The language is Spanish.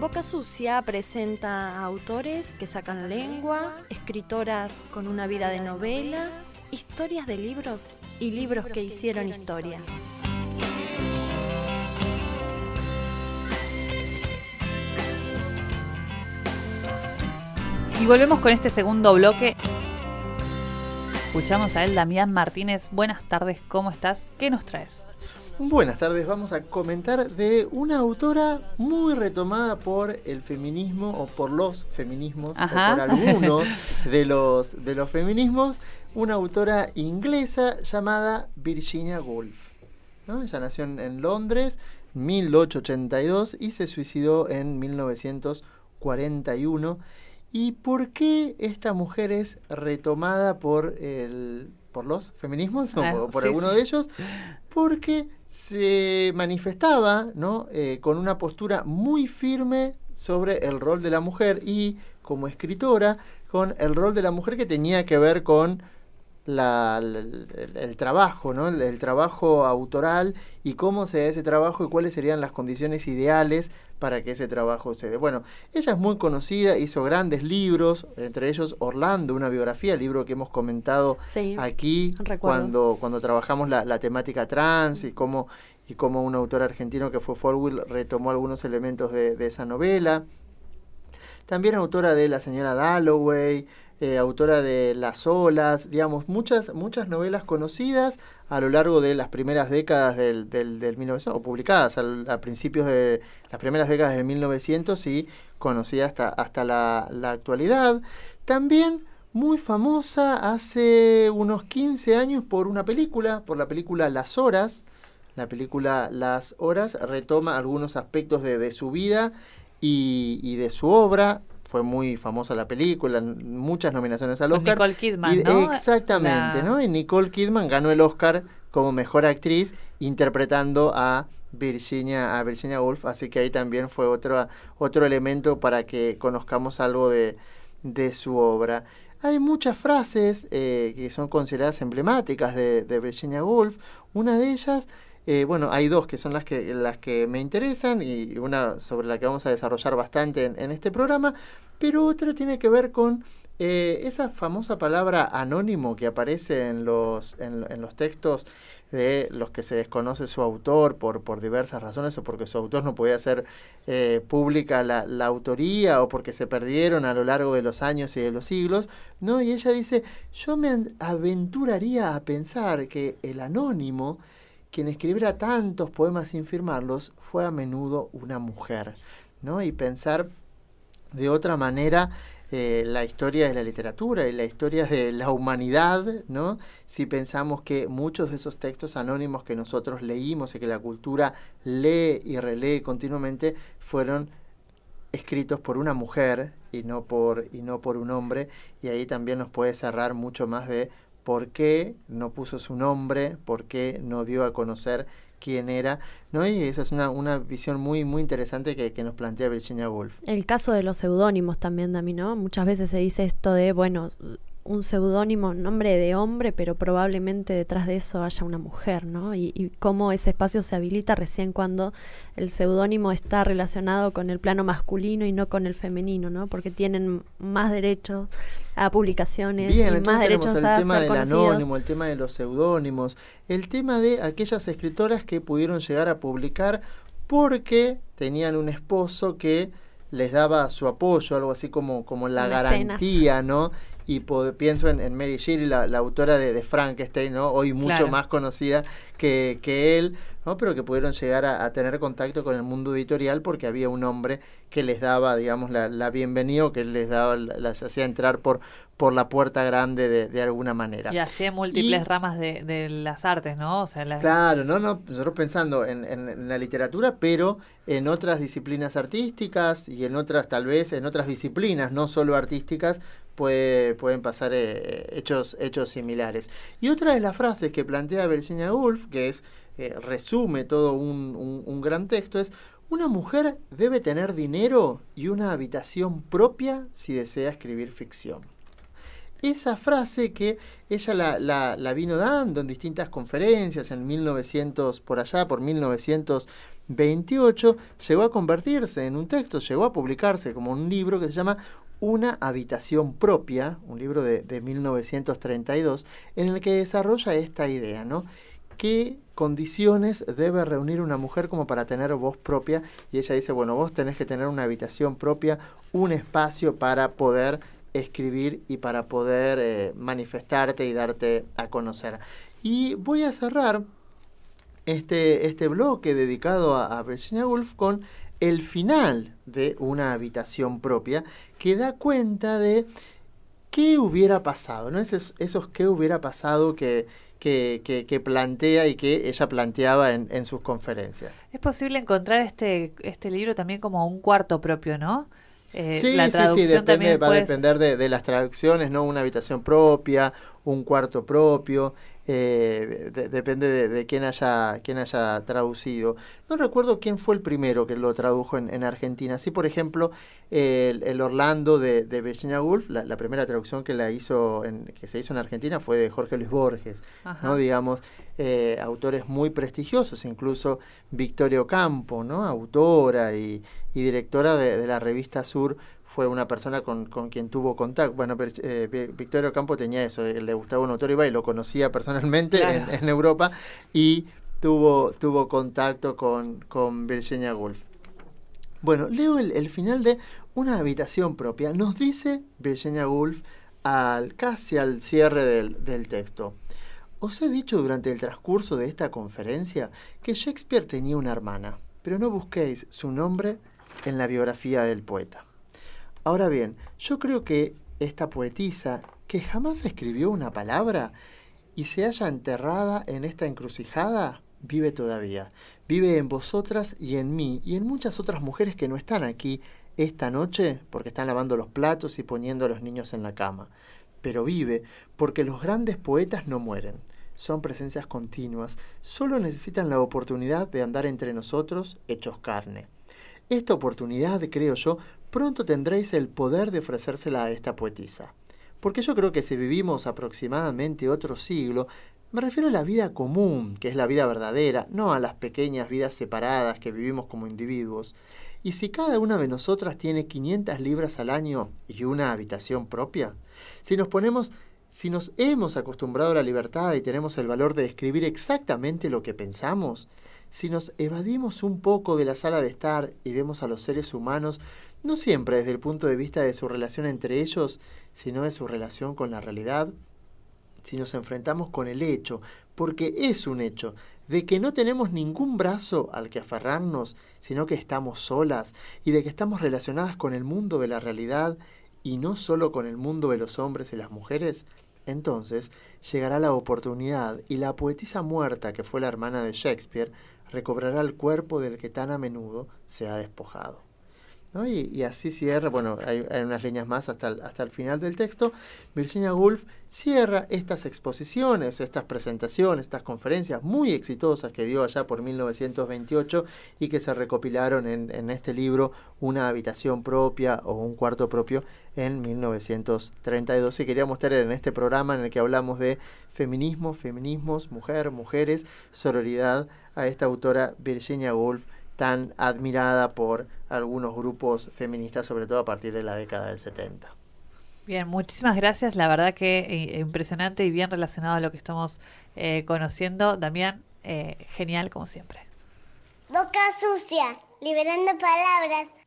Boca Sucia presenta a autores que sacan lengua, escritoras con una vida de novela, historias de libros y libros que hicieron historia. Y volvemos con este segundo bloque. Escuchamos a él, Damián Martínez. Buenas tardes, ¿cómo estás? ¿Qué nos traes? Buenas tardes, vamos a comentar de una autora muy retomada por el feminismo o por los feminismos o por algunos de los, de los feminismos, una autora inglesa llamada Virginia Woolf. Ella nació en, en Londres, 1882 y se suicidó en 1941. ¿Y por qué esta mujer es retomada por el por los feminismos o ah, por alguno de ellos, porque se manifestaba eh, con una postura muy firme sobre el rol de la mujer y como escritora con el rol de la mujer que tenía que ver con el, trabajo, ¿no? el, el, trabajo autoral y cómo se da ese trabajo y cuáles serían las condiciones ideales para que ese trabajo se dé. Bueno, ella es muy conocida, hizo grandes libros, entre ellos Orlando, una biografía, libro que hemos comentado aquí cuando, cuando trabajamos la, temática trans y cómo, y un autor argentino que fue Forwill retomó algunos elementos de, esa novela. También autora de La señora Dalloway, eh, autora de Las olas, digamos, muchas, muchas novelas conocidas, a lo largo de las primeras décadas del, 1900, o publicadas a, principios de las primeras décadas del 1900 y conocida hasta, hasta la, actualidad. También muy famosa hace unos 15 años por una película, por la película Las Horas. La película Las Horas retoma algunos aspectos de, su vida y, y de su obra fue muy famosa la película, muchas nominaciones al pues Oscar. Nicole Kidman, y, Exactamente, ¿no? Y Nicole Kidman ganó el Oscar como mejor actriz interpretando a Virginia, a Virginia Woolf, así que ahí también fue otro, otro elemento para que conozcamos algo de, su obra. Hay muchas frases eh, que son consideradas emblemáticas de Virginia Woolf. Una de ellas eh, bueno, hay dos que son las que, las que me interesan y una sobre la que vamos a desarrollar bastante en, este programa, pero otra tiene que ver con eh, esa famosa palabra anónimo que aparece en los, en, los textos de los que se desconoce su autor por, por diversas razones o porque su autor no podía hacer eh, pública la, la, autoría o porque se perdieron a lo largo de los años y de los siglos, Y ella dice, yo me aventuraría a pensar que el anónimo quien escribiera tantos poemas sin firmarlos fue a menudo una mujer, ¿no? Y pensar de otra manera eh, la historia de la literatura y la historia de la humanidad, ¿no? Si pensamos que muchos de esos textos anónimos que nosotros leímos y que la cultura lee y relee continuamente fueron escritos por una mujer y no por, y no por un hombre, y ahí también nos puede cerrar mucho más de por qué no puso su nombre, por qué no dio a conocer quién era, ¿no? Y esa es una, visión muy, muy interesante que, que, nos plantea Virginia Woolf. El caso de los seudónimos también, Dami, ¿no? Muchas veces se dice esto de, bueno, un seudónimo, nombre de hombre, pero probablemente detrás de eso haya una mujer, ¿no? Y, cómo ese espacio se habilita recién cuando el seudónimo está relacionado con el plano masculino y no con el femenino, ¿no? Porque tienen más derechos a publicaciones y más derechos el tema del anónimo, el tema de los seudónimos, el tema de aquellas escritoras que pudieron llegar a publicar porque tenían un esposo que les daba su apoyo, algo así como, como la garantía, ¿no? y pienso en, Mary Shelley, la, autora de, Frankenstein, ¿no? hoy mucho más conocida que, que él, pero que pudieron llegar a, tener contacto con el mundo editorial porque había un hombre que les daba, digamos, la, la bienvenida o que les daba, las hacía entrar por, por la puerta grande de, alguna manera. Y hacía múltiples ramas de, las artes, ¿no? O sea, Claro, no, no, nosotros pensando en, la literatura, pero en otras disciplinas artísticas y en otras, tal vez, en otras disciplinas, no solo artísticas, pueden pasar eh, hechos, hechos similares. Y otra de las frases que plantea Virginia Woolf, que es resume todo un, gran texto, es una mujer debe tener dinero y una habitación propia si desea escribir ficción. Esa frase que ella la, vino dando en distintas conferencias en 1900, por allá, por 1928, llegó a convertirse en un texto, llegó a publicarse como un libro que se llama Una habitación propia, un libro de, 1932, en el que desarrolla esta idea, ¿no? Que condiciones debe reunir una mujer como para tener voz propia? Y ella dice, bueno, vos tenés que tener una habitación propia, un espacio para poder escribir y para poder eh, manifestarte y darte a conocer. Y voy a cerrar este, este bloque dedicado a, a Virginia Woolf con el final de una habitación propia que da cuenta de qué hubiera pasado, ¿no? es esos qué hubiera pasado que que, plantea y que ella planteaba en, sus conferencias. Es posible encontrar este, este libro también como un cuarto propio, ¿no? Eh, sí, la sí, sí, también va a depender de, de, las traducciones, ¿no? Una habitación propia, un cuarto propio. Eh, depende de, quién, haya, quién haya traducido. No recuerdo quién fue el primero que lo tradujo en, Argentina. Sí, por ejemplo, el, Orlando de, de Virginia Woolf, la, primera traducción que, la hizo en, que se hizo en Argentina fue de Jorge Luis Borges, ¿no? digamos, eh, autores muy prestigiosos, incluso Victoria Campo, ¿no? autora y, y directora de la revista Sur fue una persona con, quien tuvo contacto. Bueno, eh, Victorio Campo tenía eso, eh, le gustaba un autor y lo conocía personalmente en, Europa y tuvo, tuvo contacto con, con Virginia Woolf. Bueno, leo el, final de Una habitación propia. Nos dice Virginia Woolf al, casi al cierre del texto. Os he dicho durante el transcurso de esta conferencia que Shakespeare tenía una hermana, pero no busquéis su nombre en la biografía del poeta. Ahora bien, yo creo que esta poetisa, que jamás escribió una palabra y se haya enterrada en esta encrucijada, vive todavía. Vive en vosotras y en mí y en muchas otras mujeres que no están aquí esta noche porque están lavando los platos y poniendo a los niños en la cama. Pero vive porque los grandes poetas no mueren. Son presencias continuas, solo necesitan la oportunidad de andar entre nosotros hechos carne. Esta oportunidad, creo yo, pronto tendréis el poder de ofrecérsela a esta poetisa. Porque yo creo que si vivimos aproximadamente otro siglo, me refiero a la vida común, que es la vida verdadera, no a las pequeñas vidas separadas que vivimos como individuos. Y si cada una de nosotras tiene 500 libras al año y una habitación propia, si nos ponemos si nos hemos acostumbrado a la libertad y tenemos el valor de escribir exactamente lo que pensamos, si nos evadimos un poco de la sala de estar y vemos a los seres humanos no siempre desde el punto de vista de su relación entre ellos, sino de su relación con la realidad, si nos enfrentamos con el hecho, porque es un hecho, de que no tenemos ningún brazo al que aferrarnos, sino que estamos solas y de que estamos relacionadas con el mundo de la realidad y no solo con el mundo de los hombres y las mujeres, entonces llegará la oportunidad y la poetisa muerta que fue la hermana de Shakespeare recobrará el cuerpo del que tan a menudo se ha despojado. Y, así cierra, bueno, hay, unas líneas más hasta el, hasta el final del texto. Virginia Woolf cierra estas exposiciones, estas presentaciones, estas conferencias muy exitosas que dio allá por 1928 y que se recopilaron en, en este libro, Una habitación propia o un cuarto propio, en 1932. Y queríamos tener en este programa en el que hablamos de feminismo, feminismos, mujer, mujeres, sororidad, a esta autora Virginia Woolf tan admirada por algunos grupos feministas, sobre todo a partir de la década del 70. Bien, muchísimas gracias. La verdad que eh, impresionante y bien relacionado a lo que estamos eh, conociendo. Damián, eh, genial como siempre. Boca sucia, liberando palabras.